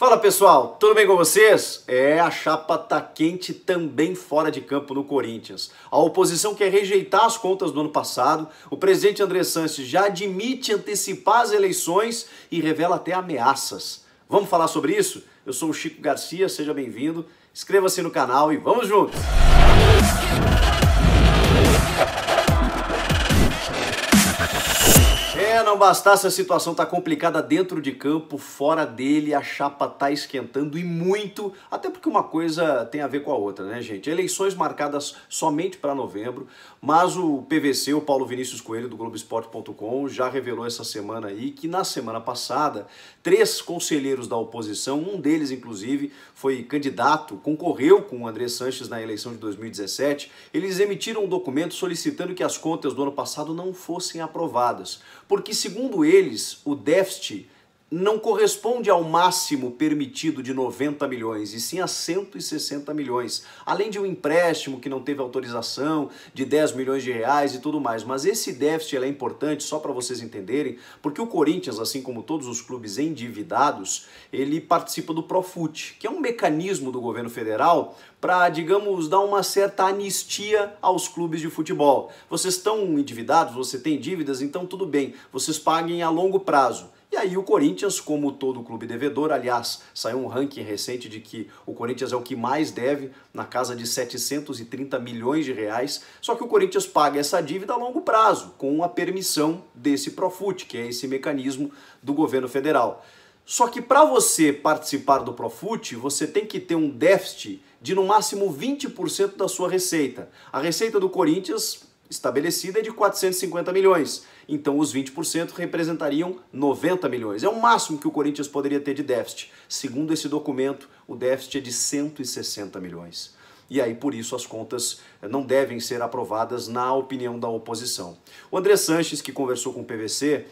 Fala pessoal, tudo bem com vocês? É, a chapa tá quente também fora de campo no Corinthians. A oposição quer rejeitar as contas do ano passado, o presidente André Sanches já admite antecipar as eleições e revela até ameaças. Vamos falar sobre isso? Eu sou o Chico Garcia, seja bem-vindo, inscreva-se no canal e vamos juntos! não bastasse a situação tá complicada dentro de campo, fora dele a chapa tá esquentando e muito, até porque uma coisa tem a ver com a outra, né, gente? Eleições marcadas somente para novembro, mas o PVC, o Paulo Vinícius Coelho do Globoesporte.com, já revelou essa semana aí que na semana passada, três conselheiros da oposição, um deles inclusive foi candidato, concorreu com o André Sanches na eleição de 2017, eles emitiram um documento solicitando que as contas do ano passado não fossem aprovadas porque, segundo eles, o déficit não corresponde ao máximo permitido de 90 milhões, e sim a 160 milhões, além de um empréstimo que não teve autorização de 10 milhões de reais e tudo mais. Mas esse déficit é importante só para vocês entenderem, porque o Corinthians, assim como todos os clubes endividados, ele participa do Profut, que é um mecanismo do governo federal para, digamos, dar uma certa anistia aos clubes de futebol. Vocês estão endividados, você tem dívidas, então tudo bem, vocês paguem a longo prazo e aí o Corinthians, como todo clube devedor, aliás, saiu um ranking recente de que o Corinthians é o que mais deve, na casa de 730 milhões de reais, só que o Corinthians paga essa dívida a longo prazo, com a permissão desse Profut, que é esse mecanismo do governo federal. Só que para você participar do Profut, você tem que ter um déficit de no máximo 20% da sua receita. A receita do Corinthians estabelecida é de 450 milhões. Então os 20% representariam 90 milhões. É o máximo que o Corinthians poderia ter de déficit. Segundo esse documento, o déficit é de 160 milhões. E aí, por isso, as contas não devem ser aprovadas na opinião da oposição. O André Sanches, que conversou com o PVC,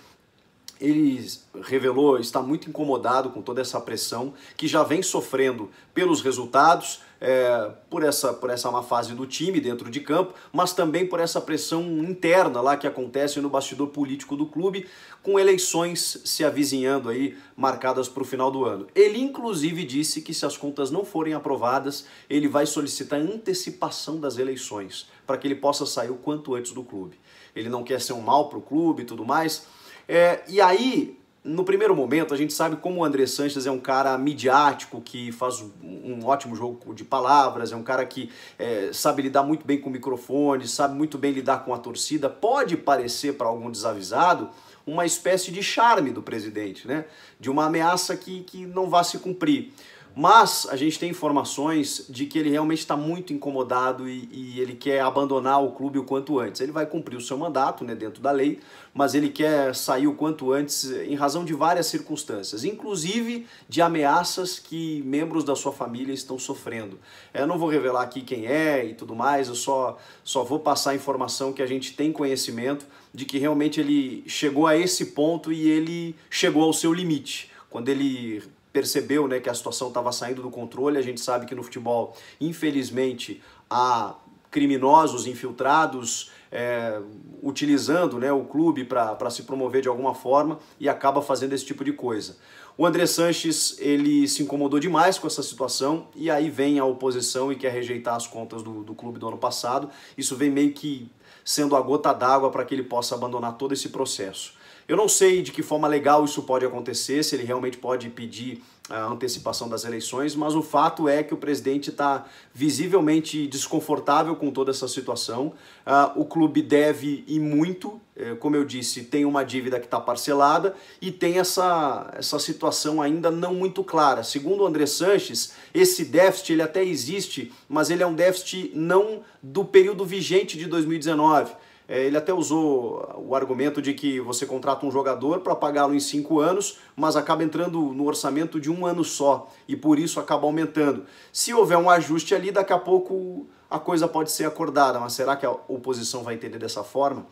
ele revelou está muito incomodado com toda essa pressão que já vem sofrendo pelos resultados, é, por, essa, por essa má fase do time dentro de campo, mas também por essa pressão interna lá que acontece no bastidor político do clube, com eleições se avizinhando aí, marcadas para o final do ano. Ele, inclusive, disse que se as contas não forem aprovadas, ele vai solicitar antecipação das eleições, para que ele possa sair o quanto antes do clube. Ele não quer ser um mal para o clube e tudo mais. É, e aí, no primeiro momento, a gente sabe como o André Sanches é um cara midiático, que faz um ótimo jogo de palavras, é um cara que é, sabe lidar muito bem com o microfone, sabe muito bem lidar com a torcida. Pode parecer para algum desavisado uma espécie de charme do presidente, né? De uma ameaça que, que não vá se cumprir. Mas a gente tem informações de que ele realmente está muito incomodado e, e, ele quer abandonar o clube o quanto antes. Ele vai cumprir o seu mandato né, dentro da lei, mas ele quer sair o quanto antes em razão de várias circunstâncias, inclusive de ameaças que membros da sua família estão sofrendo. Eu não vou revelar aqui quem é e tudo mais, eu só, só vou passar a informação que a gente tem conhecimento de que realmente ele chegou a esse ponto e ele chegou ao seu limite. Quando ele percebeu né, que a situação estava saindo do controle. A gente sabe que no futebol, infelizmente, há criminosos infiltrados é, utilizando né, o clube para se promover de alguma forma e acaba fazendo esse tipo de coisa. O André Sanches ele se incomodou demais com essa situação e aí vem a oposição e quer rejeitar as contas do, do clube do ano passado. Isso vem meio que sendo a gota d'água para que ele possa abandonar todo esse processo. Eu não sei de que forma legal isso pode acontecer, se ele realmente pode pedir a ah, antecipação das eleições, mas o fato é que o presidente está visivelmente desconfortável com toda essa situação. Uh, o clube deve e muito, eh, como eu disse, tem uma dívida que está parcelada e tem essa, essa situação ainda não muito clara. Segundo o André Sanches, esse déficit ele até existe, mas ele é um déficit não do período vigente de 2019. É, ele até usou o argumento de que você contrata um jogador para pagá-lo em cinco anos, mas acaba entrando no orçamento de um ano só e por isso acaba aumentando. Se houver um ajuste ali, daqui a pouco a coisa pode ser acordada, mas será que a oposição vai entender dessa forma?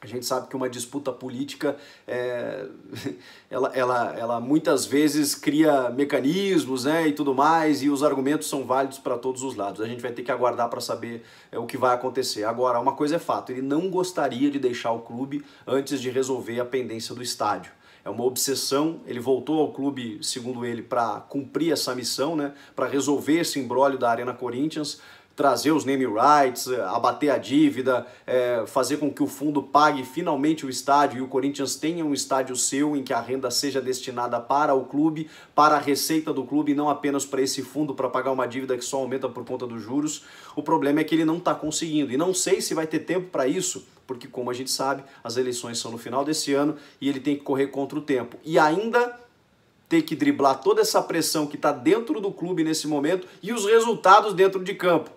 A gente sabe que uma disputa política, é, ela, ela, ela muitas vezes cria mecanismos né, e tudo mais, e os argumentos são válidos para todos os lados. A gente vai ter que aguardar para saber é, o que vai acontecer. Agora, uma coisa é fato, ele não gostaria de deixar o clube antes de resolver a pendência do estádio é uma obsessão. Ele voltou ao clube, segundo ele, para cumprir essa missão, né? para resolver esse embrólio da Arena Corinthians trazer os name rights, eh, abater a dívida, é, fazer com que o fundo pague finalmente o estádio e o Corinthians tenha um estádio seu em que a renda seja destinada para o clube, para a receita do clube e não apenas para esse fundo para pagar uma dívida que só aumenta por conta dos juros. O problema é que ele não está conseguindo e não sei se vai ter tempo para isso porque, como a gente sabe, as eleições são no final desse ano e ele tem que correr contra o tempo. E ainda ter que driblar toda essa pressão que está dentro do clube nesse momento e os resultados dentro de campo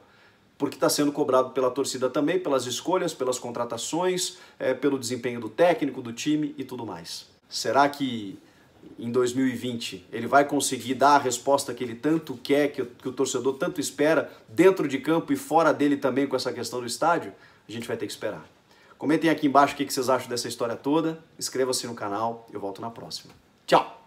porque está sendo cobrado pela torcida também, pelas escolhas, pelas contratações, é, pelo desempenho do técnico, do time e tudo mais. Será que em 2020 ele vai conseguir dar a resposta que ele tanto quer, que o, que o torcedor tanto espera, dentro de campo e fora dele também com essa questão do estádio? A gente vai ter que esperar. Comentem aqui embaixo o que vocês acham dessa história toda, inscreva-se no canal, eu volto na próxima. Tchau!